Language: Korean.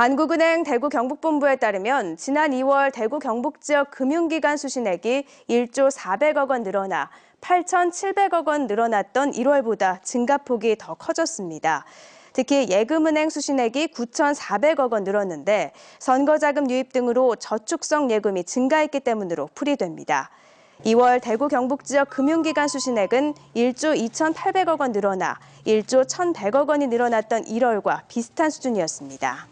한국은행 대구 경북본부에 따르면 지난 2월 대구 경북 지역 금융기관 수신액이 1조 400억 원 늘어나 8,700억 원 늘어났던 1월보다 증가폭이 더 커졌습니다. 특히 예금은행 수신액이 9,400억 원 늘었는데 선거자금 유입 등으로 저축성 예금이 증가했기 때문으로 풀이됩니다. 2월 대구 경북 지역 금융기관 수신액은 1조 2,800억 원 늘어나 1조 1,100억 원이 늘어났던 1월과 비슷한 수준이었습니다.